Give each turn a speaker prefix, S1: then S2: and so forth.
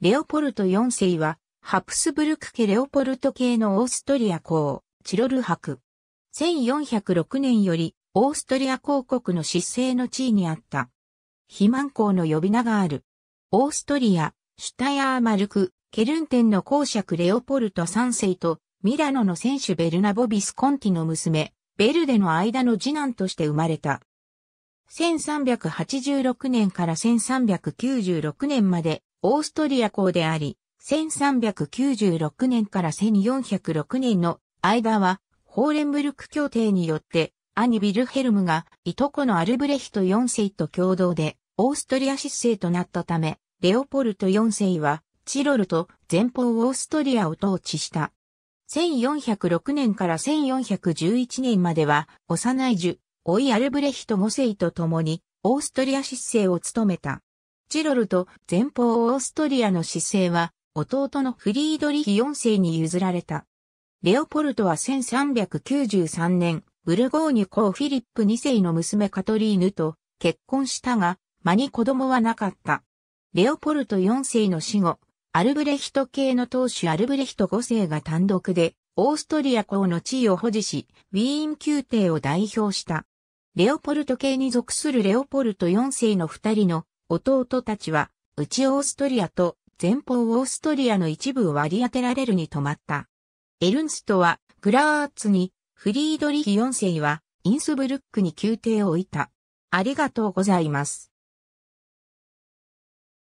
S1: レオポルト4世は、ハプスブ
S2: ルク家レオポルト系のオーストリア公、チロル博。1406年より、オーストリア公国の失政の地位にあった。肥満公の呼び名がある。オーストリア、シュタヤーマルク、ケルンテンの公爵レオポルト3世と、ミラノの選手ベルナボ・ビスコンティの娘、ベルデの間の次男として生まれた。1386年から1396年までオーストリア公であり、1396年から1406年の間は、ホーレンブルク協定によって、兄ビルヘルムが、いとこのアルブレヒト4世と共同で、オーストリア失勢となったため、レオポルト4世は、チロルと前方オーストリアを統治した。1406年から1411年までは、幼い樹、老いアルブレヒト5世と共に、オーストリア失勢を務めた。チロルと前方オーストリアの姿勢は弟のフリードリヒ4世に譲られた。レオポルトは1393年、ブルゴーニュ公フィリップ2世の娘カトリーヌと結婚したが、間に子供はなかった。レオポルト4世の死後、アルブレヒト系の当主アルブレヒト5世が単独で、オーストリア公の地位を保持し、ウィーン宮廷を代表した。レオポルト系に属するレオポルト4世の2人の弟たちは、内オーストリアと前方オーストリアの一部を割り当てられるに止まった。エルンストは、グラーツに、フリードリヒ4世は、
S1: インスブルックに宮廷を置いた。ありがとうございます。